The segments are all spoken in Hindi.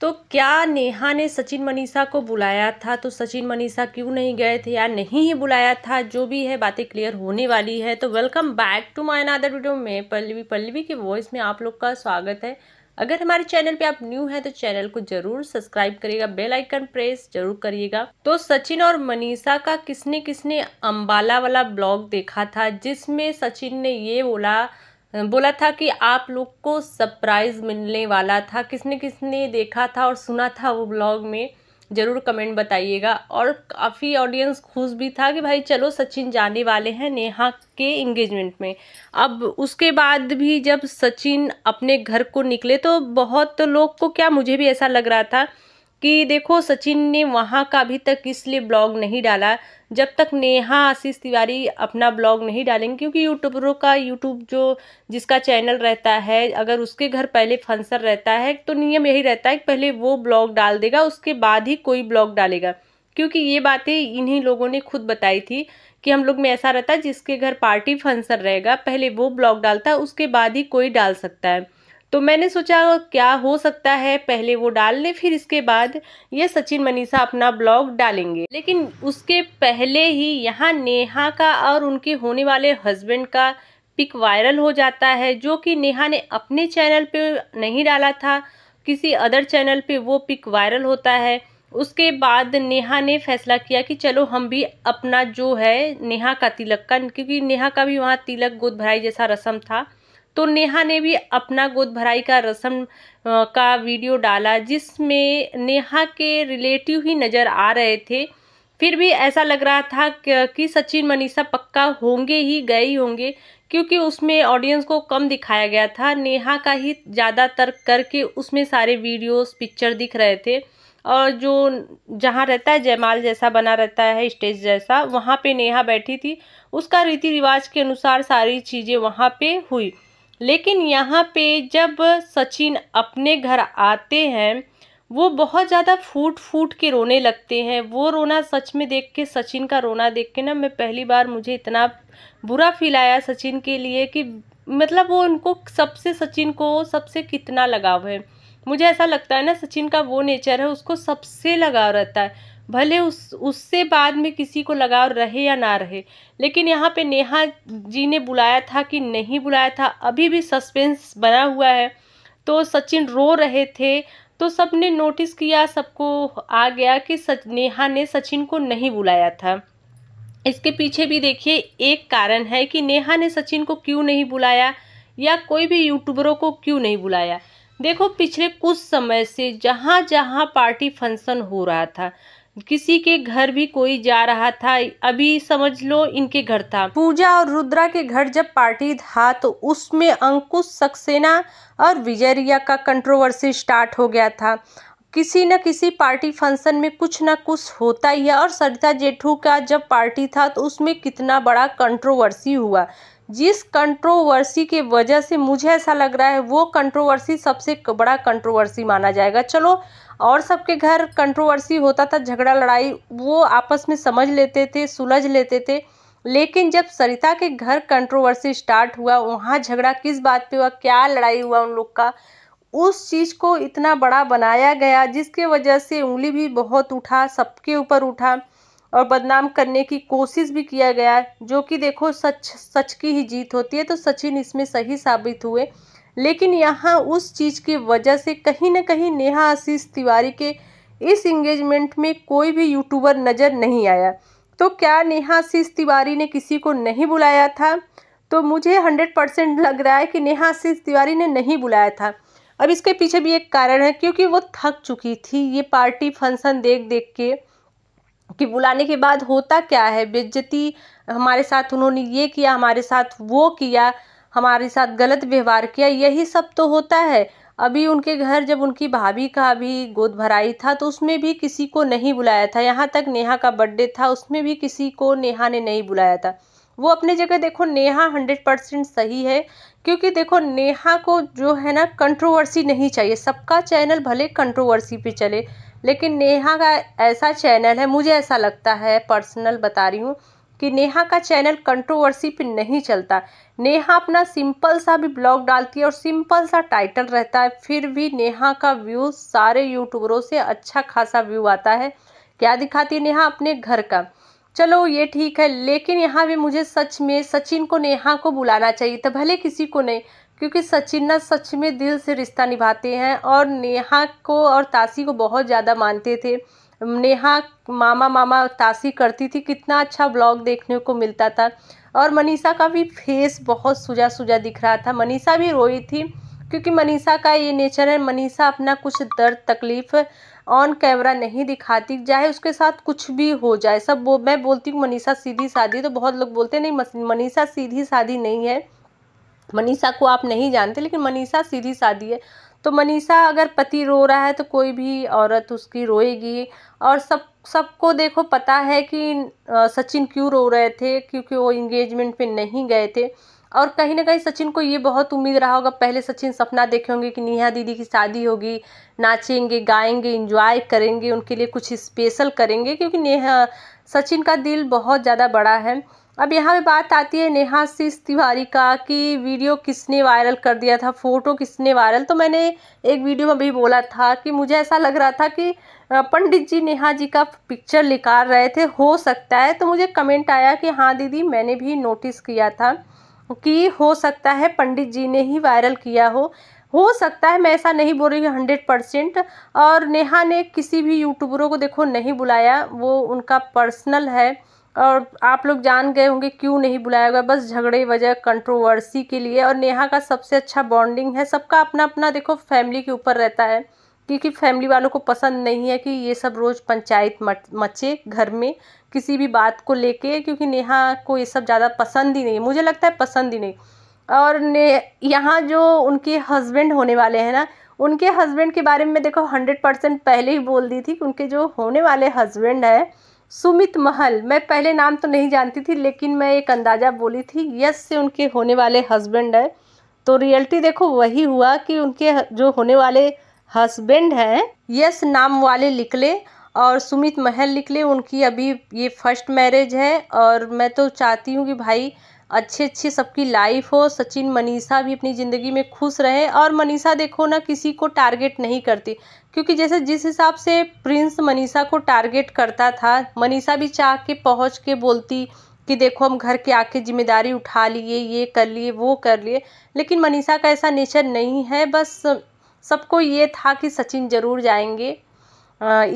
तो क्या नेहा ने सचिन मनीषा को बुलाया था तो सचिन मनीषा क्यों नहीं गए थे या नहीं ही बुलाया था जो भी है बातें क्लियर होने वाली है तो welcome back to my another video में पल्लवी पल्लवी की वॉइस में आप लोग का स्वागत है अगर हमारे चैनल पे आप न्यू हैं तो चैनल को जरूर सब्सक्राइब करिएगा बेल आइकन प्रेस जरूर करिएगा तो सचिन और मनीषा का किसने किसने अम्बाला वाला ब्लॉग देखा था जिसमें सचिन ने ये बोला बोला था कि आप लोग को सरप्राइज़ मिलने वाला था किसने किसने देखा था और सुना था वो ब्लॉग में ज़रूर कमेंट बताइएगा और काफ़ी ऑडियंस खुश भी था कि भाई चलो सचिन जाने वाले हैं नेहा के इंगेजमेंट में अब उसके बाद भी जब सचिन अपने घर को निकले तो बहुत लोग को क्या मुझे भी ऐसा लग रहा था कि देखो सचिन ने वहाँ का अभी तक इसलिए ब्लॉग नहीं डाला जब तक नेहा आशीष तिवारी अपना ब्लॉग नहीं डालेंगे क्योंकि यूट्यूबरों का यूट्यूब जो जिसका चैनल रहता है अगर उसके घर पहले फंसर रहता है तो नियम यही रहता है कि पहले वो ब्लॉग डाल देगा उसके बाद ही कोई ब्लॉग डालेगा क्योंकि ये बातें इन्हीं लोगों ने खुद बताई थी कि हम लोग में ऐसा रहता है जिसके घर पार्टी फंसर रहेगा पहले वो ब्लॉग डालता है उसके बाद ही कोई डाल सकता है तो मैंने सोचा क्या हो सकता है पहले वो डाल लें फिर इसके बाद ये सचिन मनीषा अपना ब्लॉग डालेंगे लेकिन उसके पहले ही यहाँ नेहा का और उनके होने वाले हस्बैंड का पिक वायरल हो जाता है जो कि नेहा ने अपने चैनल पे नहीं डाला था किसी अदर चैनल पे वो पिक वायरल होता है उसके बाद नेहा ने फैसला किया कि चलो हम भी अपना जो है नेहा का तिलक का क्योंकि नेहा का भी वहाँ तिलक गोद भराई जैसा रसम था तो नेहा ने भी अपना गोद भराई का रस्म का वीडियो डाला जिसमें नेहा के रिलेटिव ही नज़र आ रहे थे फिर भी ऐसा लग रहा था कि सचिन मनीषा पक्का होंगे ही गए ही होंगे क्योंकि उसमें ऑडियंस को कम दिखाया गया था नेहा का ही ज़्यादातर करके उसमें सारे वीडियोस पिक्चर दिख रहे थे और जो जहाँ रहता है जयमाल जैसा बना रहता है स्टेज जैसा वहाँ पे नेहा बैठी थी उसका रीति रिवाज के अनुसार सारी चीज़ें वहाँ पे हुई लेकिन यहाँ पे जब सचिन अपने घर आते हैं वो बहुत ज़्यादा फूट फूट के रोने लगते हैं वो रोना सच में देख के सचिन का रोना देख के ना मैं पहली बार मुझे इतना बुरा फील आया सचिन के लिए कि मतलब वो उनको सबसे सचिन को सबसे कितना लगाव है मुझे ऐसा लगता है ना सचिन का वो नेचर है उसको सबसे लगाव रहता है भले उस उससे बाद में किसी को लगाव रहे या ना रहे लेकिन यहाँ पे नेहा जी ने बुलाया था कि नहीं बुलाया था अभी भी सस्पेंस बना हुआ है तो सचिन रो रहे थे तो सबने नोटिस किया सबको आ गया कि सच नेहा ने सचिन को नहीं बुलाया था इसके पीछे भी देखिए एक कारण है कि नेहा ने सचिन को क्यों नहीं बुलाया या कोई भी यूट्यूबरों को क्यों नहीं बुलाया देखो पिछले कुछ समय से जहाँ जहाँ पार्टी फंक्शन हो रहा था किसी के घर भी कोई जा रहा था अभी समझ लो इनके घर था पूजा और रुद्रा के घर जब पार्टी था तो उसमें अंकुश सक्सेना और विजय रिया का कंट्रोवर्सी स्टार्ट हो गया था किसी न किसी पार्टी फंक्शन में कुछ ना कुछ होता ही है और सरिता जेठू का जब पार्टी था तो उसमें कितना बड़ा कंट्रोवर्सी हुआ जिस कंट्रोवर्सी के वजह से मुझे ऐसा लग रहा है वो कंट्रोवर्सी सबसे बड़ा कंट्रोवर्सी माना जाएगा चलो और सबके घर कंट्रोवर्सी होता था झगड़ा लड़ाई वो आपस में समझ लेते थे सुलझ लेते थे लेकिन जब सरिता के घर कंट्रोवर्सी स्टार्ट हुआ वहाँ झगड़ा किस बात पे हुआ क्या लड़ाई हुआ उन लोग का उस चीज़ को इतना बड़ा बनाया गया जिसके वजह से उंगली भी बहुत उठा सबके ऊपर उठा और बदनाम करने की कोशिश भी किया गया जो कि देखो सच सच की ही जीत होती है तो सचिन इसमें सही साबित हुए लेकिन यहाँ उस चीज़ की वजह से कहीं ना कहीं नेहा आशीष तिवारी के इस इंगेजमेंट में कोई भी यूट्यूबर नज़र नहीं आया तो क्या नेहा आशीष तिवारी ने किसी को नहीं बुलाया था तो मुझे हंड्रेड परसेंट लग रहा है कि नेहा आशीष तिवारी ने नहीं बुलाया था अब इसके पीछे भी एक कारण है क्योंकि वो थक चुकी थी ये पार्टी फंक्शन देख देख के कि बुलाने के बाद होता क्या है बेज्जती हमारे साथ उन्होंने ये किया हमारे साथ वो किया हमारे साथ गलत व्यवहार किया यही सब तो होता है अभी उनके घर जब उनकी भाभी का भी गोद भराई था तो उसमें भी किसी को नहीं बुलाया था यहाँ तक नेहा का बर्थडे था उसमें भी किसी को नेहा ने नहीं बुलाया था वो अपने जगह देखो नेहा हंड्रेड परसेंट सही है क्योंकि देखो नेहा को जो है ना कंट्रोवर्सी नहीं चाहिए सबका चैनल भले कंट्रोवर्सी पे चले लेकिन नेहा का ऐसा चैनल है मुझे ऐसा लगता है पर्सनल बता रही हूँ कि नेहा का चैनल कंट्रोवर्सी पे नहीं चलता नेहा अपना सिंपल सा भी ब्लॉग डालती है और सिंपल सा टाइटल रहता है फिर भी नेहा का व्यू सारे यूट्यूबरों से अच्छा खासा व्यू आता है क्या दिखाती है नेहा अपने घर का चलो ये ठीक है लेकिन यहाँ भी मुझे सच में सचिन को नेहा को बुलाना चाहिए था भले किसी को नहीं क्योंकि सचिन ना सच में दिल से रिश्ता निभाते हैं और नेहा को और तासी को बहुत ज़्यादा मानते थे नेहा मामा मामा तासी करती थी कितना अच्छा ब्लॉग देखने को मिलता था और मनीषा का भी फेस बहुत सुजा सुजा दिख रहा था मनीषा भी रोई थी क्योंकि मनीषा का ये नेचर है मनीषा अपना कुछ दर्द तकलीफ ऑन कैमरा नहीं दिखाती चाहे उसके साथ कुछ भी हो जाए सब वो मैं बोलती हूँ मनीषा सीधी शादी तो बहुत लोग बोलते नहीं मनीषा सीधी शादी नहीं है मनीषा को आप नहीं जानते लेकिन मनीषा सीधी शादी है तो मनीषा अगर पति रो रहा है तो कोई भी औरत उसकी रोएगी और सब सबको देखो पता है कि सचिन क्यों रो रहे थे क्योंकि वो इंगेजमेंट पे नहीं गए थे और कहीं ना कहीं सचिन को ये बहुत उम्मीद रहा होगा पहले सचिन सपना देखे होंगे कि नेहा दीदी की शादी होगी नाचेंगे गाएंगे इंजॉय करेंगे उनके लिए कुछ स्पेशल करेंगे क्योंकि नेहा सचिन का दिल बहुत ज़्यादा बड़ा है अब यहाँ पे बात आती है नेहा शीश तिवारी का कि वीडियो किसने वायरल कर दिया था फ़ोटो किसने वायरल तो मैंने एक वीडियो में भी बोला था कि मुझे ऐसा लग रहा था कि पंडित जी नेहा जी का पिक्चर निकाल रहे थे हो सकता है तो मुझे कमेंट आया कि हाँ दीदी मैंने भी नोटिस किया था कि हो सकता है पंडित जी ने ही वायरल किया हो हो सकता है मैं ऐसा नहीं बोल रही हूँ हंड्रेड परसेंट और नेहा ने किसी भी यूट्यूबरों को देखो नहीं बुलाया वो उनका पर्सनल है और आप लोग जान गए होंगे क्यों नहीं बुलाया गया बस झगड़े वजह कंट्रोवर्सी के लिए और नेहा का सबसे अच्छा बॉन्डिंग है सबका अपना अपना देखो फैमिली के ऊपर रहता है क्योंकि फैमिली वालों को पसंद नहीं है कि ये सब रोज़ पंचायत मचे घर में किसी भी बात को लेके क्योंकि नेहा को ये सब ज़्यादा पसंद ही नहीं है मुझे लगता है पसंद ही नहीं और ने यहाँ जो उनके हस्बैंड होने वाले हैं ना उनके हस्बैंड के बारे में देखो हंड्रेड परसेंट पहले ही बोल दी थी कि उनके जो होने वाले हस्बैंड है सुमित महल मैं पहले नाम तो नहीं जानती थी लेकिन मैं एक अंदाज़ा बोली थी यस से उनके होने वाले हस्बैंड है तो रियलिटी देखो वही हुआ कि उनके जो होने वाले हस्बैंड हैं यस नाम वाले लिख ले और सुमित महल लिख ले उनकी अभी ये फर्स्ट मैरिज है और मैं तो चाहती हूँ कि भाई अच्छे अच्छे सबकी लाइफ हो सचिन मनीषा भी अपनी ज़िंदगी में खुश रहे और मनीषा देखो ना किसी को टारगेट नहीं करती क्योंकि जैसे जिस हिसाब से प्रिंस मनीषा को टारगेट करता था मनीषा भी चाह के पहुँच के बोलती कि देखो हम घर के आके जिम्मेदारी उठा लिए ये कर लिए वो कर लिए लेकिन मनीषा का ऐसा नेचर नहीं है बस सबको ये था कि सचिन ज़रूर जाएंगे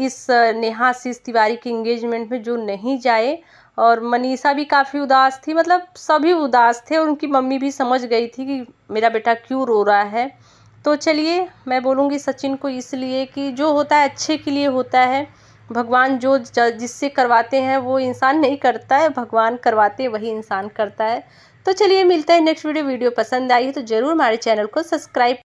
इस नेहा शीश तिवारी के इंगेजमेंट में जो नहीं जाए और मनीषा भी काफ़ी उदास थी मतलब सभी उदास थे और उनकी मम्मी भी समझ गई थी कि मेरा बेटा क्यों रो रहा है तो चलिए मैं बोलूँगी सचिन को इसलिए कि जो होता है अच्छे के लिए होता है भगवान जो जिससे करवाते हैं वो इंसान नहीं करता है भगवान करवाते वही इंसान करता है तो चलिए मिलता है नेक्स्ट वीडियो वीडियो पसंद आई है तो ज़रूर हमारे चैनल को सब्सक्राइब